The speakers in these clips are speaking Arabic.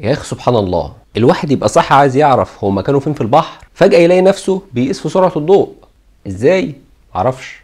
يا اخي سبحان الله الواحد يبقى صح عايز يعرف هو مكانه فين في البحر فجاه يلاقي نفسه بيقيس في سرعه الضوء ازاي معرفش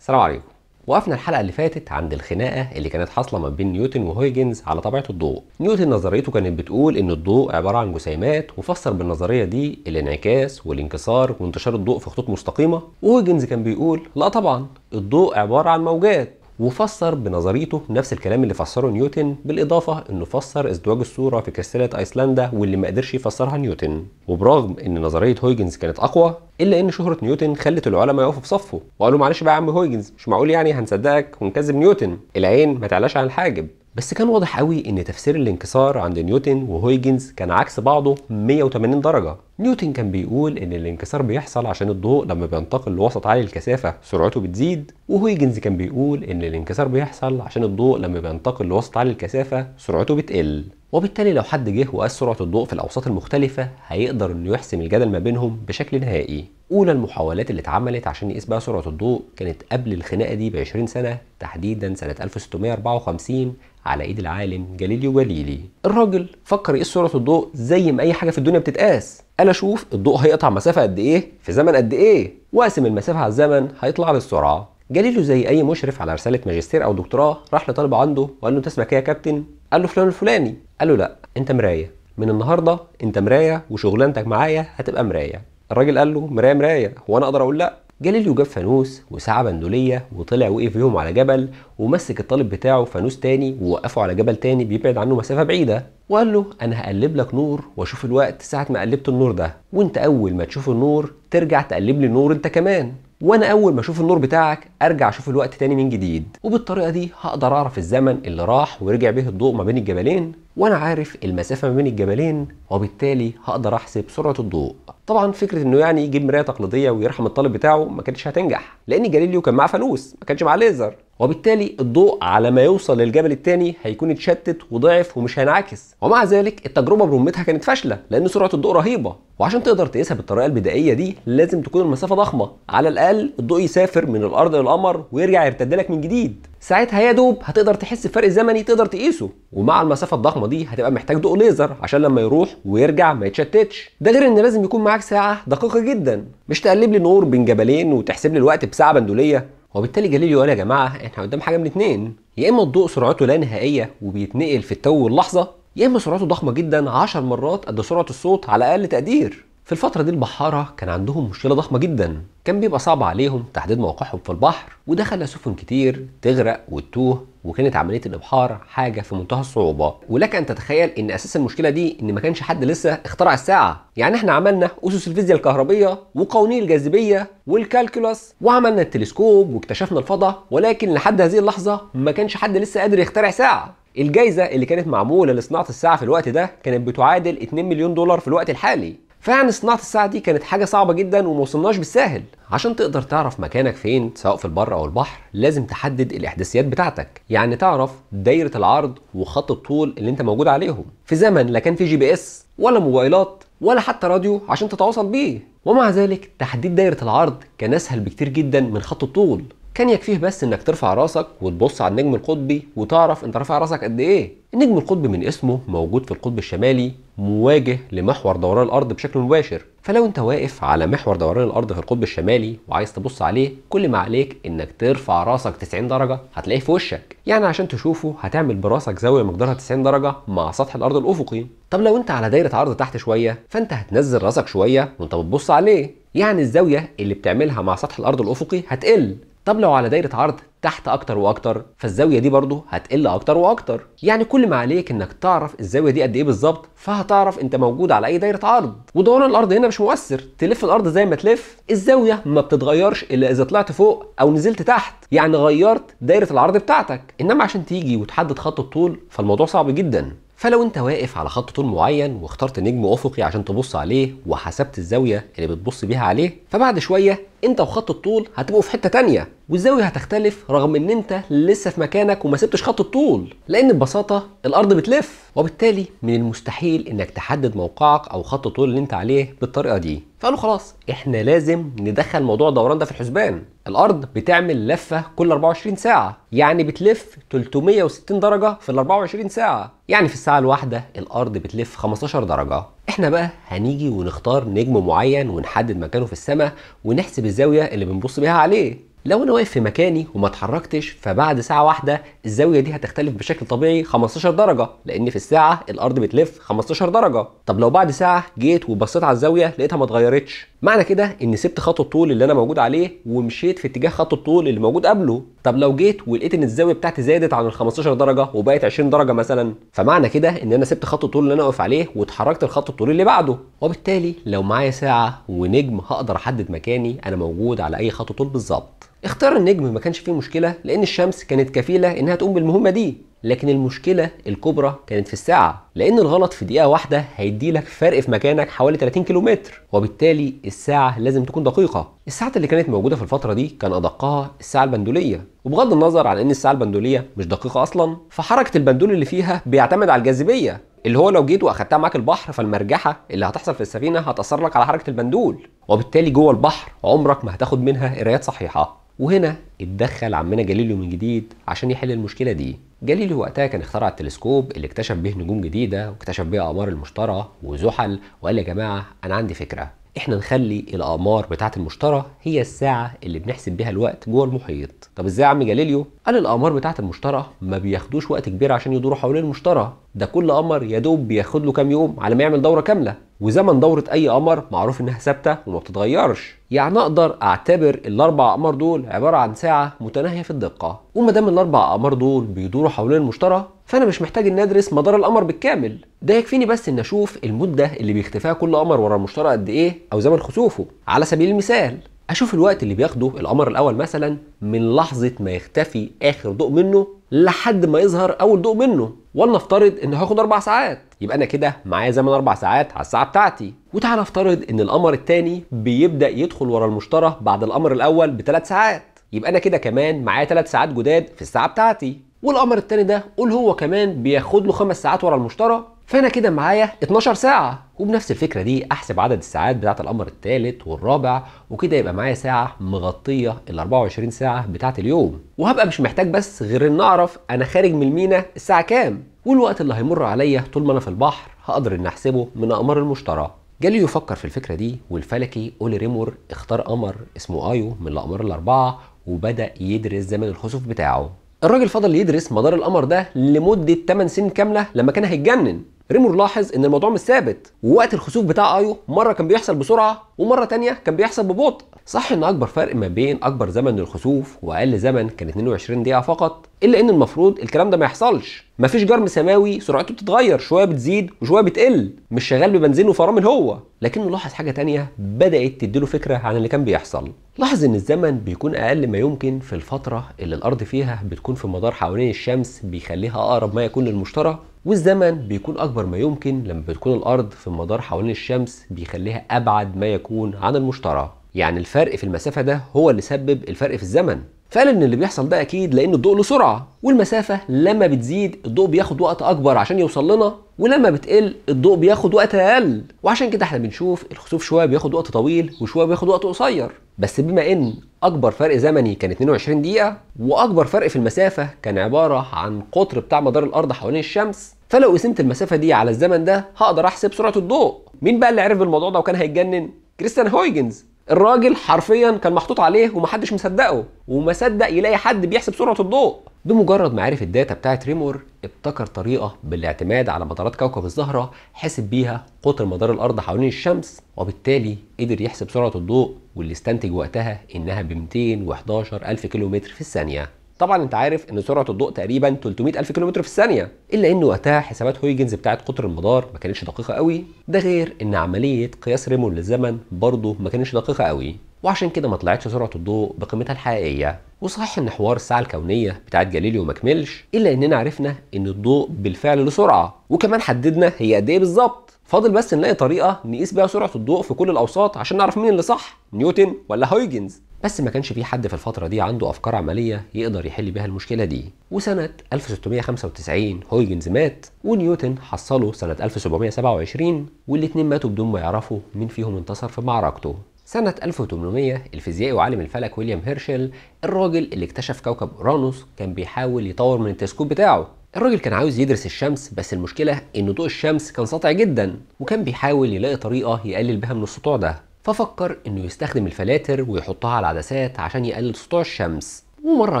السلام عليكم وقفنا الحلقه اللي فاتت عند الخناقه اللي كانت حاصله ما بين نيوتن وهويجنز على طبيعه الضوء نيوتن نظريته كانت بتقول ان الضوء عباره عن جسيمات وفسر بالنظريه دي الانعكاس والانكسار وانتشار الضوء في خطوط مستقيمه وهويجنز كان بيقول لا طبعا الضوء عباره عن موجات وفسر بنظريته نفس الكلام اللي فسره نيوتن بالاضافه انه فسر ازدواج الصوره في كاستله ايسلندا واللي ما قدرش يفسرها نيوتن وبرغم ان نظريه هويجنز كانت اقوى الا ان شهره نيوتن خلت العلماء يقفوا في صفه وقالوا معلش بقى يا عم هويجنز مش معقول يعني هنصدقك ونكذب نيوتن العين ما تعلاش عن الحاجب بس كان واضح قوي ان تفسير الانكسار عند نيوتن وهويجنز كان عكس بعضه 180 درجه نيوتن كان بيقول ان الانكسار بيحصل عشان الضوء لما بينتقل لوسط عالي الكثافه سرعته بتزيد وهويجنز كان بيقول ان الانكسار بيحصل عشان الضوء لما بينتقل لوسط عالي الكثافه سرعته بتقل وبالتالي لو حد جه وقاس سرعه الضوء في الاوساط المختلفه هيقدر انه يحسم الجدل ما بينهم بشكل نهائي اولى المحاولات اللي اتعملت عشان يقيس بقى سرعه الضوء كانت قبل الخناقه دي ب 20 سنه تحديدا سنه 1654 على ايد العالم جاليليو جاليلي الراجل فكر يقيس سرعه الضوء زي ما اي حاجه في الدنيا بتتقاس قال اشوف الضوء هيقطع مسافه قد ايه في زمن قد ايه واقسم المسافه على الزمن هيطلع لي السرعه جاليليو زي اي مشرف على رساله ماجستير او دكتوراه راح لطالب عنده وقال له انت اسمك ايه يا كابتن قال له فلان الفلاني قال له لا انت مرايه من النهارده انت مرايه وشغلانتك معايا هتبقى مرايه الراجل قال له مرايه مرايه هو انا اقدر اقول لا جاليليو جاب فانوس وساعة بندولية وطلع وقف يوم على جبل ومسك الطالب بتاعه فانوس تاني ووقفه على جبل تاني بيبعد عنه مسافة بعيدة وقال له أنا هقلب لك نور وأشوف الوقت ساعة ما قلبت النور ده وأنت أول ما تشوف النور ترجع تقلب لي النور أنت كمان وانا اول ما اشوف النور بتاعك ارجع اشوف الوقت تاني من جديد وبالطريقه دي هقدر اعرف الزمن اللي راح ورجع بيه الضوء ما بين الجبلين وانا عارف المسافه ما بين الجبلين وبالتالي هقدر احسب سرعه الضوء طبعا فكره انه يعني يجيب مرايه تقليديه ويرحم الطالب بتاعه ما كانتش هتنجح لان جاليليو كان معاه فلوس ما كانش معاه ليزر وبالتالي الضوء على ما يوصل للجبل الثاني هيكون اتشتت وضعف ومش هينعكس ومع ذلك التجربه برمتها كانت فاشله لان سرعه الضوء رهيبه وعشان تقدر تقيسها بالطريقه البدائيه دي لازم تكون المسافه ضخمه على الاقل الضوء يسافر من الارض للقمر ويرجع يرتد لك من جديد ساعتها يا دوب هتقدر تحس بفرق زمني تقدر تقيسه ومع المسافه الضخمه دي هتبقى محتاج ضوء ليزر عشان لما يروح ويرجع ما يتشتتش ده غير ان لازم يكون معاك ساعه دقيقه جدا مش تقلب لي نور بين جبلين وتحسب لي الوقت بساعه بندوليه وبالتالي جاليليو قال يا جماعه احنا قدام حاجه من اتنين يا اما الضوء سرعته لا نهائيه وبيتنقل في التو واللحظه يا اما سرعته ضخمه جدا 10 مرات قد سرعه الصوت على اقل تقدير في الفترة دي البحارة كان عندهم مشكلة ضخمة جدا كان بيبقى صعب عليهم تحديد موقعهم في البحر وده خلى سفن كتير تغرق وتتوه وكانت عملية الإبحار حاجة في منتهى الصعوبة ولك أن تتخيل أن أساس المشكلة دي أن ما كانش حد لسه اخترع الساعة يعني احنا عملنا أسس الفيزياء الكهربية وقوانين الجاذبية والكالكولس وعملنا التلسكوب واكتشفنا الفضاء ولكن لحد هذه اللحظة ما كانش حد لسه قادر يخترع ساعة الجائزة اللي كانت معمولة لصناعة الساعة في الوقت ده كانت بتعادل 2 مليون دولار في الوقت الحالي فيعني صناعه الساعه دي كانت حاجه صعبه جدا وما وصلناش بالساهل عشان تقدر تعرف مكانك فين سواء في البر او البحر لازم تحدد الاحداثيات بتاعتك يعني تعرف دايره العرض وخط الطول اللي انت موجود عليهم في زمن لا كان في جي بي اس ولا موبايلات ولا حتى راديو عشان تتواصل بيه ومع ذلك تحديد دايره العرض كان اسهل بكتير جدا من خط الطول كان يكفيه بس انك ترفع راسك وتبص على النجم القطبي وتعرف انت رافع راسك قد ايه النجم القطبي من اسمه موجود في القطب الشمالي مواجه لمحور دوران الارض بشكل مباشر فلو انت واقف على محور دوران الارض في القطب الشمالي وعايز تبص عليه كل ما عليك انك ترفع راسك 90 درجه هتلاقيه في وشك يعني عشان تشوفه هتعمل براسك زاويه مقدارها 90 درجه مع سطح الارض الافقي طب لو انت على دايره عرض تحت شويه فانت هتنزل راسك شويه وانت بتبص عليه يعني الزاويه اللي بتعملها مع سطح الارض الافقي هتقل طب لو على دايره عرض تحت اكتر واكتر فالزاويه دي برضه هتقل اكتر واكتر يعني كل ما عليك انك تعرف الزاويه دي قد ايه بالظبط فهتعرف انت موجود على اي دايره عرض ودوران الارض هنا مش مؤثر تلف الارض زي ما تلف الزاويه ما بتتغيرش الا اذا طلعت فوق او نزلت تحت يعني غيرت دايره العرض بتاعتك انما عشان تيجي وتحدد خط الطول فالموضوع صعب جدا فلو انت واقف على خط طول معين واخترت نجم افقي عشان تبص عليه وحسبت الزاويه اللي بتبص بيها عليه فبعد شويه انت وخط الطول هتبقوا في حته تانية والزاويه هتختلف رغم ان انت لسه في مكانك وما سبتش خط الطول لان ببساطه الارض بتلف وبالتالي من المستحيل انك تحدد موقعك او خط الطول اللي انت عليه بالطريقه دي فقالوا خلاص احنا لازم ندخل موضوع الدوران ده في الحسبان الارض بتعمل لفه كل 24 ساعه يعني بتلف 360 درجه في ال 24 ساعه يعني في الساعه الواحده الارض بتلف 15 درجه احنا بقى هنيجي ونختار نجم معين ونحدد مكانه في السماء ونحسب الزاويه اللي بنبص بيها عليه لو انا واقف في مكاني وما اتحركتش فبعد ساعه واحده الزاويه دي هتختلف بشكل طبيعي 15 درجه لان في الساعه الارض بتلف 15 درجه طب لو بعد ساعه جيت وبصيت على الزاويه لقيتها ما اتغيرتش معنى كده ان سبت خط الطول اللي انا موجود عليه ومشيت في اتجاه خط الطول اللي موجود قبله طب لو جيت ولقيت ان الزاويه بتاعتي زادت عن ال 15 درجه وبقت 20 درجه مثلا فمعنى كده ان انا سبت خط الطول اللي انا واقف عليه واتحركت لخط الطول اللي بعده وبالتالي لو معايا ساعه ونجم هقدر احدد مكاني انا موجود على اي خط طول بالظبط اختيار النجم ما كانش فيه مشكلة لأن الشمس كانت كفيلة إنها تقوم بالمهمة دي لكن المشكلة الكبرى كانت في الساعة لأن الغلط في دقيقة واحدة هيديلك فرق في مكانك حوالي 30 كيلومتر وبالتالي الساعة لازم تكون دقيقة الساعات اللي كانت موجودة في الفترة دي كان أدقها الساعة البندولية وبغض النظر عن إن الساعة البندولية مش دقيقة أصلا فحركة البندول اللي فيها بيعتمد على الجاذبية اللي هو لو جيت واخدتها معاك البحر فالمرجحه اللي هتحصل في السفينه هتاثر لك على حركه البندول وبالتالي جوه البحر عمرك ما هتاخد منها قرايات صحيحه وهنا اتدخل عمنا جاليليو من جديد عشان يحل المشكله دي جاليليو وقتها كان اخترع التلسكوب اللي اكتشف به نجوم جديده واكتشف به اقمار المشتري وزحل وقال يا جماعه انا عندي فكره احنا نخلي الاقمار بتاعه المشتري هي الساعه اللي بنحسب بيها الوقت جوه المحيط طب ازاي يا عم جاليليو قال الاقمار بتاعه المشتري ما بياخدوش وقت كبير عشان يدوروا حوالين المشتري ده كل قمر يا دوب بياخد له كام يوم على ما يعمل دوره كامله وزمن دوره اي قمر معروف انها ثابته وما بتتغيرش يعني اقدر اعتبر الاربع اقمار دول عباره عن ساعه متناهيه في الدقه وما دام الاربع اقمار دول بيدوروا حوالين المشتري فانا مش محتاج إني ادرس مدار القمر بالكامل ده يكفيني بس ان اشوف المده اللي بيختفيها كل قمر ورا المشتري قد ايه او زمن خسوفه على سبيل المثال اشوف الوقت اللي بياخده القمر الاول مثلا من لحظه ما يختفي اخر ضوء منه لحد ما يظهر اول ضوء منه ولنفترض ان هاخد اربع ساعات يبقى انا كده معايا زمن اربع ساعات على الساعه بتاعتي وتعالى نفترض ان القمر الثاني بيبدا يدخل ورا المشتري بعد القمر الاول بثلاث ساعات يبقى انا كده كمان معايا ثلاث ساعات جداد في الساعه بتاعتي والقمر التاني ده قول هو كمان بياخد له خمس ساعات ورا المشترى فانا كده معايا 12 ساعه وبنفس الفكره دي احسب عدد الساعات بتاعه القمر الثالث والرابع وكده يبقى معايا ساعه مغطيه ال 24 ساعه بتاعه اليوم وهبقى مش محتاج بس غير ان اعرف انا خارج من المينا الساعه كام والوقت اللي هيمر عليا طول ما انا في البحر هقدر ان احسبه من اقمار المشترى جالي يفكر في الفكره دي والفلكي اولي ريمور اختار قمر اسمه ايو من الاقمار الاربعه وبدا يدرس زمن الخسوف بتاعه الراجل فضل يدرس مدار القمر ده لمده 8 سنين كامله لما كان هيتجنن ريمور لاحظ ان الموضوع مش ثابت ووقت الخسوف بتاع ايو مره كان بيحصل بسرعه ومره تانية كان بيحصل ببطء صح ان اكبر فرق ما بين اكبر زمن للخسوف واقل زمن كان 22 دقيقه فقط الا ان المفروض الكلام ده ما يحصلش مفيش جرم سماوي سرعته بتتغير شويه بتزيد وشويه بتقل مش شغال ببنزين وفرامل هو لكنه لاحظ حاجه تانية بدات تديله فكره عن اللي كان بيحصل لاحظ ان الزمن بيكون اقل ما يمكن في الفتره اللي الارض فيها بتكون في مدار حوالين الشمس بيخليها اقرب ما يكون للمشتري والزمن بيكون أكبر ما يمكن لما بتكون الأرض في مدار حوالين الشمس بيخليها أبعد ما يكون عن المشترى يعني الفرق في المسافة ده هو اللي سبب الفرق في الزمن فقال ان اللي بيحصل ده اكيد لان الضوء له سرعه والمسافه لما بتزيد الضوء بياخد وقت اكبر عشان يوصل لنا ولما بتقل الضوء بياخد وقت اقل وعشان كده احنا بنشوف الخسوف شويه بياخد وقت طويل وشويه بياخد وقت قصير بس بما ان اكبر فرق زمني كان 22 دقيقه واكبر فرق في المسافه كان عباره عن قطر بتاع مدار الارض حوالين الشمس فلو قسمت المسافه دي على الزمن ده هقدر احسب سرعه الضوء مين بقى اللي عرف بالموضوع ده وكان هيتجنن كريستيان هويجنز الراجل حرفيا كان محطوط عليه ومحدش مصدقه وما صدق يلاقي حد بيحسب سرعه الضوء بمجرد ما عرف الداتا بتاعت ريمور ابتكر طريقه بالاعتماد على مدارات كوكب الزهره حسب بيها قطر مدار الارض حوالين الشمس وبالتالي قدر يحسب سرعه الضوء واللي استنتج وقتها انها ب 211 الف كيلومتر في الثانيه طبعا انت عارف ان سرعه الضوء تقريبا 300 الف كيلومتر في الثانيه الا ان وقتها حسابات هويجنز بتاعه قطر المدار ما كانتش دقيقه قوي ده غير ان عمليه قياس ريمون للزمن برضه ما كانتش دقيقه قوي وعشان كده ما طلعتش سرعه الضوء بقيمتها الحقيقيه وصحيح ان حوار الساعه الكونيه بتاعه جاليليو ما كملش الا اننا عرفنا ان الضوء بالفعل له سرعه وكمان حددنا هي قد ايه بالظبط فاضل بس نلاقي طريقه نقيس بيها سرعه الضوء في كل الاوساط عشان نعرف مين اللي صح نيوتن ولا هويجنز بس ما كانش في حد في الفتره دي عنده افكار عمليه يقدر يحل بيها المشكله دي وسنه 1695 هويجنز مات ونيوتن حصله سنه 1727 والاتنين ماتوا بدون ما يعرفوا مين فيهم انتصر في معركته سنة 1800 الفيزيائي وعالم الفلك ويليام هيرشل الراجل اللي اكتشف كوكب اورانوس كان بيحاول يطور من التلسكوب بتاعه الراجل كان عاوز يدرس الشمس بس المشكلة إن ضوء الشمس كان ساطع جدا وكان بيحاول يلاقي طريقة يقلل بها من السطوع ده ففكر إنه يستخدم الفلاتر ويحطها على العدسات عشان يقلل سطوع الشمس ومرة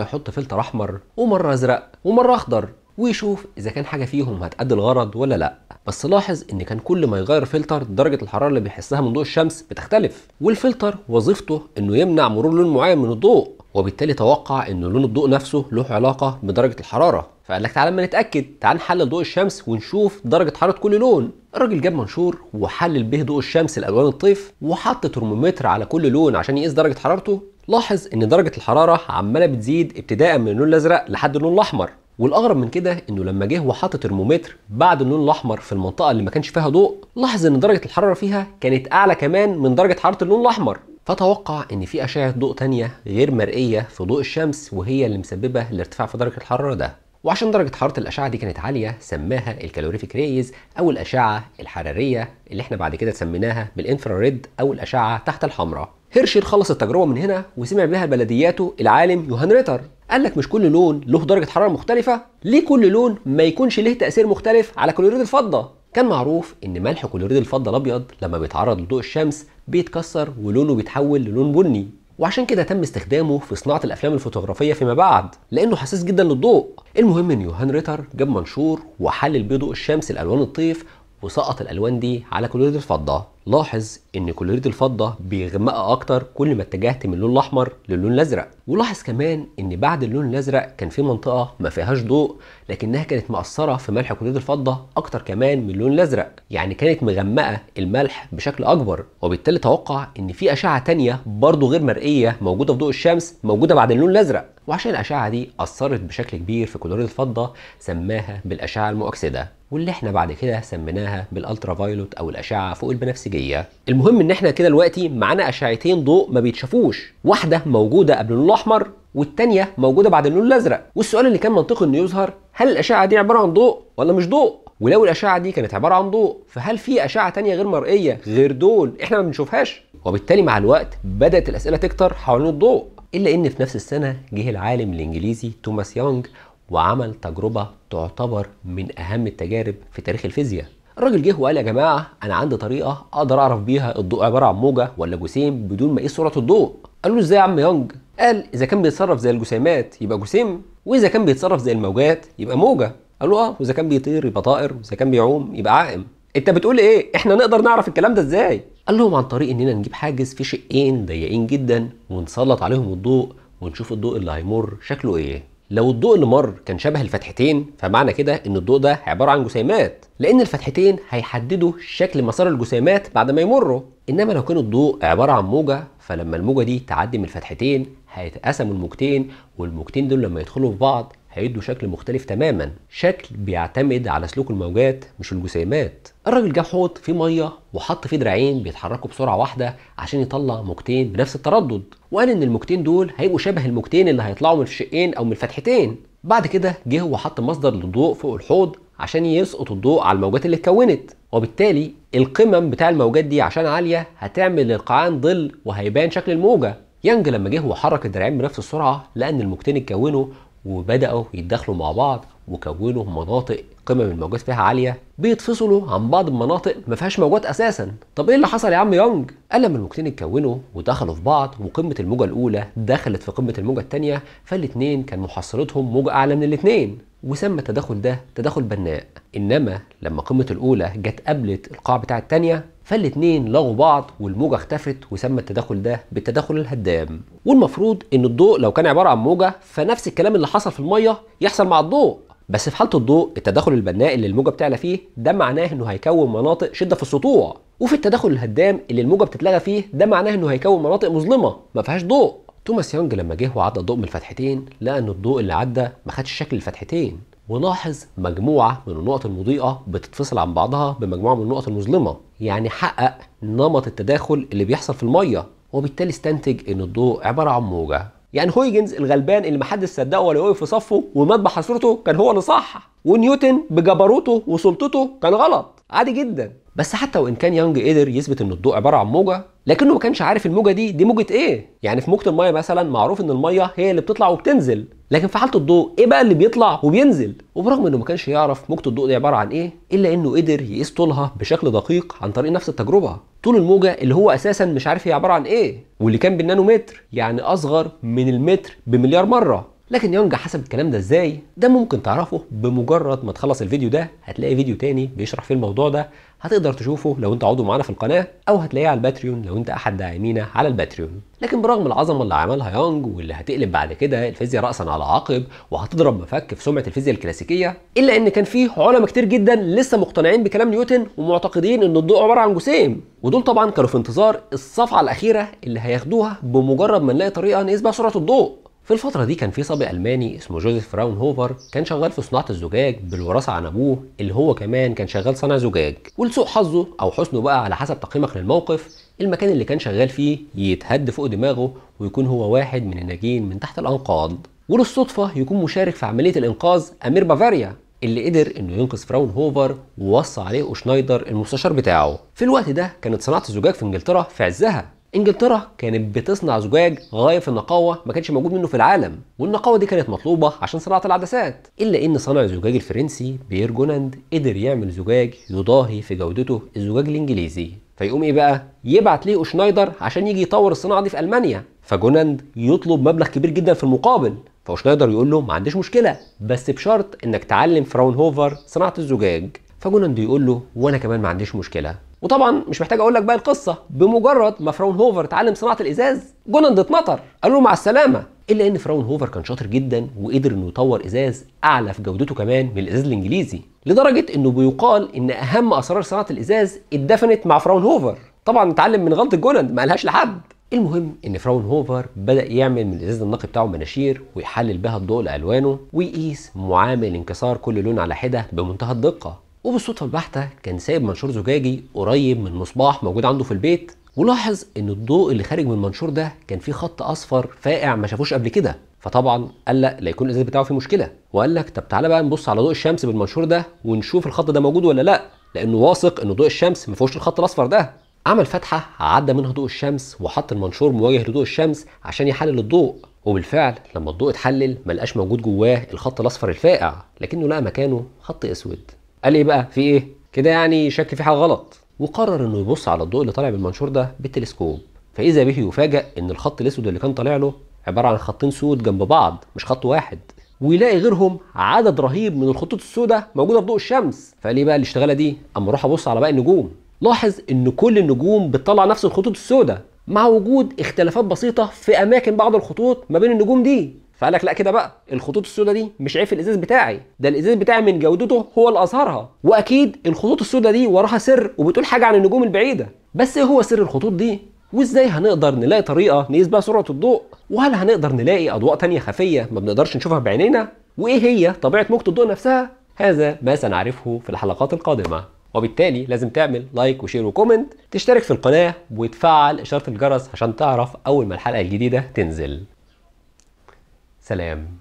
يحط فلتر أحمر ومرة أزرق ومرة أخضر ويشوف إذا كان حاجة فيهم هتأدي الغرض ولا لأ بس لاحظ إن كان كل ما يغير فلتر درجة الحرارة اللي بيحسها من ضوء الشمس بتختلف والفلتر وظيفته إنه يمنع مرور لون معين من الضوء وبالتالي توقع إن لون الضوء نفسه له علاقة بدرجة الحرارة فقال لك تعالى اما نتاكد تعال نحلل ضوء الشمس ونشوف درجه حراره كل لون الراجل جاب منشور وحلل به ضوء الشمس لالوان الطيف وحط ترمومتر على كل لون عشان يقيس درجه حرارته لاحظ ان درجه الحراره عماله بتزيد ابتداء من اللون الازرق لحد اللون الاحمر والاغرب من كده انه لما جه وحط ترمومتر بعد اللون الاحمر في المنطقه اللي ما كانش فيها ضوء لاحظ ان درجه الحراره فيها كانت اعلى كمان من درجه حراره اللون الاحمر فتوقع ان في اشعه ضوء تانية غير مرئيه في ضوء الشمس وهي اللي مسببه الارتفاع في درجه الحراره ده وعشان درجة حرارة الأشعة دي كانت عالية سماها الكالوريفيك ريز أو الأشعة الحرارية اللي احنا بعد كده سميناها بالإنفراريد أو الأشعة تحت الحمراء. هيرشيل خلص التجربة من هنا وسمع بها بلدياته العالم يوهان ريتر قال لك مش كل لون له درجة حرارة مختلفة ليه كل لون ما يكونش له تأثير مختلف على كلوريد الفضة كان معروف ان ملح كلوريد الفضه الابيض لما بيتعرض لضوء الشمس بيتكسر ولونه بيتحول للون بني وعشان كده تم استخدامه في صناعه الافلام الفوتوغرافيه فيما بعد لانه حساس جدا للضوء المهم ان يوهان ريتر جاب منشور وحلل بضوء الشمس الالوان الطيف وسقط الالوان دي على كلوريد الفضه لاحظ ان كلوريد الفضه بيغمق اكتر كل ما اتجهت من اللون الاحمر للون الازرق ولاحظ كمان ان بعد اللون الازرق كان في منطقه ما فيهاش ضوء لكنها كانت مأثره في ملح كلوريد الفضه اكتر كمان من اللون الازرق يعني كانت مغمقه الملح بشكل اكبر وبالتالي توقع ان في اشعه تانية برضه غير مرئيه موجوده في ضوء الشمس موجوده بعد اللون الازرق وعشان الاشعه دي اثرت بشكل كبير في كلوريد الفضه سماها بالاشعه المؤكسده واللي احنا بعد كده سميناها بالالترا فايولوت او الاشعه فوق البنفسجيه الداخليه المهم ان احنا كده دلوقتي معانا اشعتين ضوء ما بيتشافوش واحده موجوده قبل اللون الاحمر والثانيه موجوده بعد اللون الازرق والسؤال اللي كان منطقي انه يظهر هل الاشعه دي عباره عن ضوء ولا مش ضوء ولو الاشعه دي كانت عباره عن ضوء فهل في اشعه تانية غير مرئيه غير دول احنا ما بنشوفهاش وبالتالي مع الوقت بدات الاسئله تكتر حوالين الضوء الا ان في نفس السنه جه العالم الانجليزي توماس يونغ وعمل تجربه تعتبر من اهم التجارب في تاريخ الفيزياء الراجل جه وقال يا جماعه انا عندي طريقه اقدر اعرف بيها الضوء عباره عن موجه ولا جسيم بدون ما اقيس سرعه الضوء قالوا له ازاي يا عم يونج قال اذا كان بيتصرف زي الجسيمات يبقى جسيم واذا كان بيتصرف زي الموجات يبقى موجه قالوا اه واذا كان بيطير يبقى طائر واذا كان بيعوم يبقى عائم انت بتقول ايه احنا نقدر نعرف الكلام ده ازاي قال لهم عن طريق اننا نجيب حاجز في شقين ضيقين جدا ونسلط عليهم الضوء ونشوف الضوء اللي هيمر شكله ايه لو الضوء اللي مر كان شبه الفتحتين فمعنى كده ان الضوء ده عباره عن جسيمات لان الفتحتين هيحددوا شكل مسار الجسيمات بعد ما يمروا انما لو كان الضوء عباره عن موجه فلما الموجه دي تعدي من الفتحتين هيتقسموا الموجتين والموجتين دول لما يدخلوا في بعض هيدوا شكل مختلف تماما شكل بيعتمد على سلوك الموجات مش الجسيمات الراجل جاب حوض فيه ميه وحط فيه دراعين بيتحركوا بسرعه واحده عشان يطلع موجتين بنفس التردد وقال ان الموجتين دول هيبقوا شبه الموجتين اللي هيطلعوا من الشقين او من الفتحتين بعد كده جه وحط مصدر للضوء فوق الحوض عشان يسقط الضوء على الموجات اللي اتكونت وبالتالي القمم بتاع الموجات دي عشان عاليه هتعمل للقعان ظل وهيبان شكل الموجه يانج لما جه وحرك الدراعين بنفس السرعه لان الموجتين اتكونوا وبداوا يتداخلوا مع بعض وكونوا مناطق قمم الموجات فيها عاليه بيتفصلوا عن بعض المناطق ما فيهاش موجات اساسا طب ايه اللي حصل يا عم يونج قال لما الموجتين اتكونوا ودخلوا في بعض وقمه الموجه الاولى دخلت في قمه الموجه الثانيه فالاثنين كان محصلتهم موجه اعلى من الاثنين وسمى التدخل ده تدخل بناء انما لما قمه الاولى جت قابلت القاع بتاع الثانيه فالاتنين لغوا بعض والموجه اختفت وسمى التداخل ده بالتداخل الهدام والمفروض ان الضوء لو كان عباره عن موجه فنفس الكلام اللي حصل في الميه يحصل مع الضوء بس في حاله الضوء التداخل البناء اللي الموجه بتعلى فيه ده معناه انه هيكون مناطق شده في السطوع وفي التداخل الهدام اللي الموجه بتتلغى فيه ده معناه انه هيكون مناطق مظلمه ما فيهاش ضوء توماس يونج لما جه وعدى الضوء من الفتحتين لقى ان الضوء اللي عدى ما خدش شكل الفتحتين ولاحظ مجموعة من النقط المضيئة بتتفصل عن بعضها بمجموعة من النقط المظلمة يعني حقق نمط التداخل اللي بيحصل في المية وبالتالي استنتج ان الضوء عبارة عن موجة يعني هويجنز الغلبان اللي محدش صدقه ولا وقف في صفه ومات بحسرته كان هو اللي صح ونيوتن بجبروته وسلطته كان غلط عادي جدا بس حتى وان كان يانج قدر يثبت ان الضوء عباره عن موجه لكنه ما كانش عارف الموجه دي دي موجه ايه يعني في موجه الميه مثلا معروف ان الميه هي اللي بتطلع وبتنزل لكن في حاله الضوء ايه بقى اللي بيطلع وبينزل وبرغم انه ما كانش يعرف موجه الضوء دي عباره عن ايه الا انه قدر يقيس طولها بشكل دقيق عن طريق نفس التجربه طول الموجه اللي هو اساسا مش عارف هي عباره عن ايه واللي كان بالنانومتر يعني اصغر من المتر بمليار مره لكن يونج حسب الكلام ده ازاي ده ممكن تعرفه بمجرد ما تخلص الفيديو ده هتلاقي فيديو تاني بيشرح فيه الموضوع ده هتقدر تشوفه لو انت عضو معانا في القناه او هتلاقيه على الباتريون لو انت احد داعمينا على الباتريون لكن برغم العظمه اللي عملها يونج واللي هتقلب بعد كده الفيزياء راسا على عقب وهتضرب مفك في سمعه الفيزياء الكلاسيكيه الا ان كان فيه علماء كتير جدا لسه مقتنعين بكلام نيوتن ومعتقدين ان الضوء عباره عن جسيم ودول طبعا كانوا في انتظار الصفعه الاخيره اللي هياخدوها بمجرد ما نلاقي طريقه نقيس بها سرعه الضوء في الفترة دي كان في صبي ألماني اسمه جوزيف فراون هوفر كان شغال في صناعة الزجاج بالوراثة عن أبوه اللي هو كمان كان شغال صانع زجاج ولسوء حظه أو حسنه بقى على حسب تقييمك للموقف المكان اللي كان شغال فيه يتهد فوق دماغه ويكون هو واحد من الناجين من تحت الأنقاض وللصدفة يكون مشارك في عملية الإنقاذ أمير بافاريا اللي قدر انه ينقذ فراون هوفر ووصى عليه اوشنايدر المستشار بتاعه في الوقت ده كانت صناعه الزجاج في انجلترا في عزها انجلترا كانت بتصنع زجاج غايه في النقاوه ما كانش موجود منه في العالم والنقاوه دي كانت مطلوبه عشان صناعه العدسات الا ان صانع الزجاج الفرنسي بيير جوناند قدر يعمل زجاج يضاهي في جودته الزجاج الانجليزي فيقوم ايه بقى يبعت ليه اوشنايدر عشان يجي يطور الصناعه دي في المانيا فجوناند يطلب مبلغ كبير جدا في المقابل فاوشنايدر يقول له ما عنديش مشكله بس بشرط انك تعلم فراون هوفر صناعه الزجاج فجوناند يقول له وانا كمان ما عنديش مشكله وطبعا مش محتاج اقول لك بقى القصه بمجرد ما فراون هوفر اتعلم صناعه الازاز جولند اتمطر قالوا له مع السلامه الا ان فراون هوفر كان شاطر جدا وقدر انه يطور ازاز اعلى في جودته كمان من الازاز الانجليزي لدرجه انه بيقال ان اهم اسرار صناعه الازاز اتدفنت مع فراون هوفر طبعا اتعلم من غلطه جولاند ما قالهاش لحد المهم ان فراون هوفر بدا يعمل من الازاز النقي بتاعه مناشير ويحلل بها الضوء لالوانه ويقيس معامل انكسار كل لون على حده بمنتهى الدقه وبالصدفه البحته كان سايب منشور زجاجي قريب من مصباح موجود عنده في البيت ولاحظ ان الضوء اللي خارج من المنشور ده كان فيه خط اصفر فاقع ما شافوش قبل كده فطبعا قلق لا يكون الازاز بتاعه فيه مشكله وقال لك طب تعالى بقى نبص على ضوء الشمس بالمنشور ده ونشوف الخط ده موجود ولا لا لانه واثق ان ضوء الشمس ما فيهوش الخط الاصفر ده عمل فتحه عدى منها ضوء الشمس وحط المنشور مواجه لضوء الشمس عشان يحلل الضوء وبالفعل لما الضوء اتحلل ما لقاش موجود جواه الخط الاصفر الفاقع لكنه لقى مكانه خط اسود قال ايه بقى في ايه كده يعني شك في حاجه غلط وقرر انه يبص على الضوء اللي طالع من المنشور ده بالتلسكوب فاذا به يفاجئ ان الخط الاسود اللي كان طالع له عباره عن خطين سود جنب بعض مش خط واحد ويلاقي غيرهم عدد رهيب من الخطوط السوداء موجوده في ضوء الشمس فقال ايه بقى الاشتغاله دي اما اروح ابص على باقي النجوم لاحظ ان كل النجوم بتطلع نفس الخطوط السوداء مع وجود اختلافات بسيطه في اماكن بعض الخطوط ما بين النجوم دي فقال لك لا كده بقى الخطوط السوداء دي مش عيب في الازاز بتاعي ده الازاز بتاعي من جودته هو اللي اظهرها واكيد الخطوط السوداء دي وراها سر وبتقول حاجه عن النجوم البعيده بس ايه هو سر الخطوط دي وازاي هنقدر نلاقي طريقه نقيس بيها سرعه الضوء وهل هنقدر نلاقي اضواء تانية خفيه ما بنقدرش نشوفها بعينينا وايه هي طبيعه موجة الضوء نفسها هذا ما سنعرفه في الحلقات القادمه وبالتالي لازم تعمل لايك وشير وكومنت تشترك في القناه وتفعل اشاره الجرس عشان تعرف اول ما الحلقه الجديده تنزل سلام